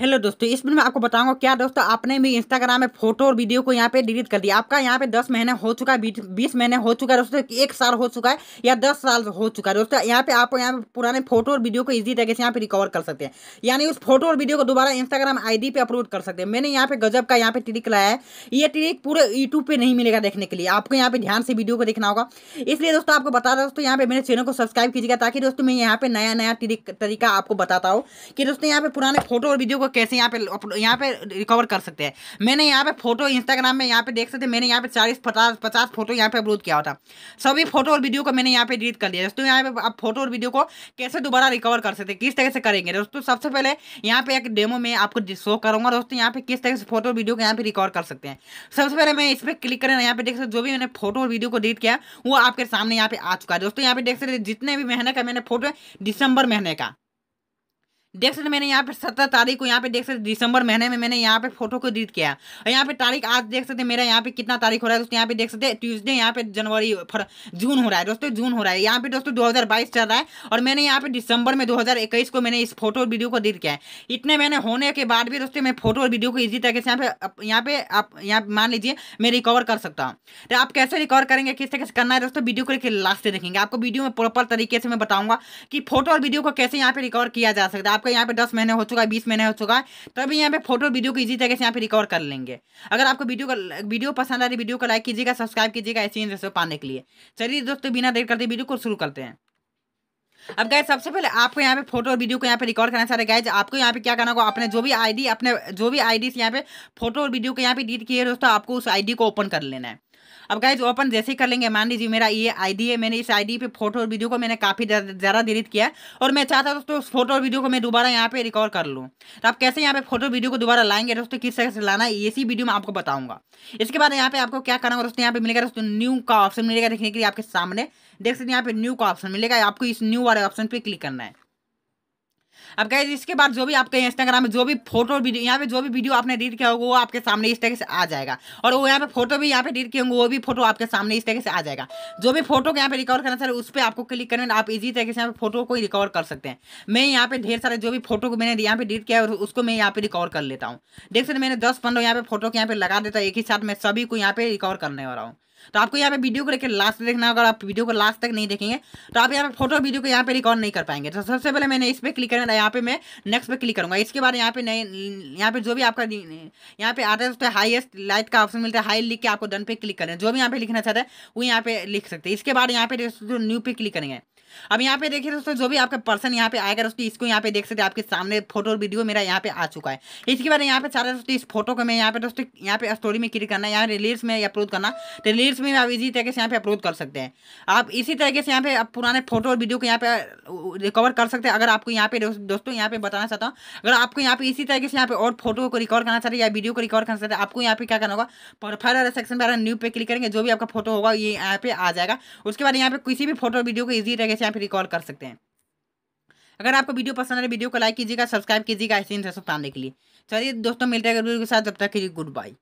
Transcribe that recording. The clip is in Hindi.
हेलो दोस्तों इस वीडियो में आपको बताऊंगा क्या दोस्तों आपने भी इंस्टाग्राम में फोटो और वीडियो को यहाँ पे डिलीट कर दिया आपका यहाँ पे दस महीने हो चुका है बीस महीने हो चुका है दोस्तों एक साल हो चुका है या दस साल हो चुका है दोस्तों यहाँ पे आप यहाँ पे पुराने फोटो और वीडियो को इजी तरीके से यहाँ पे रिकवर कर सकते हैं यानी उस फोटो और वीडियो को दोबारा इंस्टाग्राम आई पे अपलोड कर सकते हैं मैंने यहाँ पे गजब का यहाँ पे ट्रिक लाया है ये ट्रिक पूरे यूट्यूब पर नहीं मिलेगा देखने के लिए आपको यहाँ पे ध्यान से वीडियो को देखना होगा इसलिए दोस्तों आपको बता रहा दोस्तों यहाँ पे मेरे चैनल को सब्सक्राइब कीजिएगा ताकि दोस्तों मैं यहाँ पे नया नया तरीका आपको बताता हूँ कि दोस्तों यहाँ पे पुराने फोटो और वीडियो को को कैसे यहाँ पे यहाँ पे रिकवर कर सकते हैं मैंने यहाँ पे फोटो इंस्टाग्राम में यहाँ पे देख सकते हैं मैंने यहाँ पे चालीस पचास पचास फोटो यहाँ पे अपलोड किया था सभी फोटो और वीडियो को मैंने यहाँ पे डिलीट कर दिया दोस्तों यहाँ पे आप फोटो और वीडियो को कैसे दोबारा रिकवर कर सकते हैं किस तरह से करेंगे दोस्तों सबसे पहले यहाँ पे एक डेमो में आपको शो करूंगा दोस्तों यहाँ पे किस तरह से फोटो और वीडियो को यहाँ पे रिकवर कर सकते हैं सबसे पहले मैं इस पर क्लिक करें यहाँ पे देख सकते जो भी मैंने फोटो और वीडियो को डिलीट किया वो आपके सामने यहाँ पे आ चुका है दोस्तों यहाँ पे देख सकते जितने भी महीने का मैंने फोटो है दिसंबर महीने का देख सकते मैंने यहाँ पे सत्रह तारीख को यहाँ पे देख सकते दिसंबर महीने में मैंने यहाँ पे फोटो को एडिट किया और यहाँ पे तारीख आज देख सकते मेरा यहाँ पे कितना तारीख हो रहा है दोस्तों यहाँ पे देख सकते ट्यूजडे यहाँ पे जनवरी जून हो रहा है दोस्तों जून हो रहा है यहाँ पे दोस्तों दो चल रहा है और मैंने यहाँ पे दिसंबर में दो को मैंने इस फोटो और वीडियो को एडिट किया है इतने महीने होने के बाद भी दोस्तों मैं फोटो और वीडियो को इजी तरीके से यहाँ पे यहाँ पे आप यहाँ मान लीजिए मैं रिकवर कर सकता हूँ तो आप कैसे रिकवर करेंगे किस तरीके से करना है दोस्तों वीडियो को लेकर लास्ट से देखेंगे आपको वीडियो में प्रॉपर तरीके से मैं बताऊंगा कि फोटो और वीडियो को कैसे यहाँ पे रिकवर किया जा सकता है आप आपका यहाँ पे दस महीने हो चुका है बीस महीने हो चुका है तभी तो यहाँ पे फोटो वीडियो को इजी तरीके से यहाँ पे रिकॉर्ड कर लेंगे अगर आपको वीडियो का वीडियो पसंद आ रही वीडियो को लाइक कीजिएगा सब्सक्राइब कीजिएगा ऐसी इंटरेस्ट पाने के लिए चलिए दोस्तों बिना देर करते वीडियो को शुरू करते हैं अब गाइज सबसे पहले आपको यहाँ पे फोटो और वीडियो को यहाँ पे रिकॉर्ड करना चाह रहे आपको यहाँ पे क्या करना होगा अपने जो भी आईडी अपने जो भी आईडी से यहाँ पे फोटो और वीडियो को यहाँ पे डिलीट किए दोस्तों आपको उस आईडी को ओपन कर लेना है अब गाइज ओपन जैसे ही कर लेंगे मान लीजिए मेरा ये आईडी है मैंने इस आईडी पे फोटो और वीडियो को मैंने काफ़ी ज़्यादा डिलीट किया और मैं चाहता हूँ दोस्तों फोटो और वीडियो को मैं दोबारा यहाँ पे रिकॉर्ड कर लूँ तो आप कैसे यहाँ पे फोटो वीडियो को दोबारा लाएंगे दोस्तों किस तरह से लाना है इसी वीडियो में आपको बताऊंगा इसके बाद यहाँ पे आपको क्या करना होगा दोस्तों यहाँ पे मिलेगा दोस्तों न्यू का ऑप्शन मिलेगा देखने के लिए आपके सामने देख सकते हैं यहाँ पे न्यू का ऑप्शन मिलेगा आपको इस न्यू वाले ऑप्शन पर क्लिक करना है अब गए इसके बाद जो भी आपके इंस्टाग्राम में जो भी फोटो वीडियो यहाँ पे जो भी वीडियो आपने रीड किया होगा वो आपके सामने इस तरह से आ जाएगा और वो यहाँ पे फोटो भी यहाँ पे रीड किए होंगे वो भी फोटो आपके सामने इस तरीके से आ जाएगा जो भी फोटो यहाँ पे रिकॉर्ड करना चाहिए उस पर आपको क्लिक करना आप इजी तरीके से यहाँ पे फोटो को रिकॉर्ड कर सकते हैं मैं यहाँ पे ढेर सारे जो भी फोटो को मैंने यहाँ पे रीड किया और उसको मैं यहाँ पे रिकॉर्ड कर लेता हूँ देख सकते मैंने दस पंद्रह यहाँ पे फोटो के यहाँ पे लगा देता एक ही साथ मैं सभी को यहाँ पे रिकॉर्ड करने वाला हूँ तो आपको यहाँ पे वीडियो को लेकर लास्ट देखना अगर आप वीडियो को लास्ट तक नहीं देखेंगे तो आप यहाँ पे फोटो वीडियो को यहाँ पे रिकॉर्ड नहीं कर पाएंगे तो सबसे पहले मैंने इस पर क्लिक करना यहाँ पे मैं नेक्स्ट पे क्लिक करूँगा इसके बाद यहाँ पे नए यहाँ पे जो भी आपका यहाँ पे आता है उस पर हाईस्ट लाइट का ऑप्शन मिलता है हाई लिख के आपको डन पे क्लिक करें जो भी यहाँ पे लिखना चाहते हैं वो यहाँ पे लिख सकते हैं इसके बाद यहाँ पे न्यू पे क्लिक करेंगे अब यहाँ पे देखिए दोस्तों जो भी आपका पर्सन यहाँ पे आएगा दोस्तों इसको यहाँ पे देख सकते हैं आपके सामने फोटो और वीडियो मेरा यहाँ पे आ चुका है इसके बाद यहाँ पे सारा दोस्तों इस फोटो को मैं यहाँ पे दोस्तों यहाँ पे स्टोरी में क्लिक करना यहाँ रिलीज में अपलोड करना तो रिलीज में आप इसी तरीके से यहाँ पे अपलोड कर सकते हैं आप इसी तरीके से यहाँ पे पुराने फोटो और वीडियो को यहाँ पे रिकवर कर सकते हैं अगर आपको यहाँ पे दोस्तों यहाँ पे बताना चाहता हूँ अगर आपको यहाँ पे इसी तरीके से यहाँ पे और फोटो को रिकॉर्ड करना चाहते हैं या वीडियो को रिकॉर्ड करना चाहते हैं आपको यहाँ पे क्या करना होगा प्रोफाइल वाला सेक्शन पर न्यू पे क्लिक करेंगे जो भी आपका फोटो होगा ये यहाँ पे आ जाएगा उसके बाद यहाँ पे किसी भी फोटो वीडियो को इसी तरीके से आप रिकॉल कर सकते हैं अगर आपको वीडियो पसंद आए वीडियो को लाइक कीजिएगा सब्सक्राइब कीजिएगा ऐसे इंटरेस्ट पाने के लिए चलिए दोस्तों मिलते हैं वीडियो के साथ जब तक के लिए गुड बाय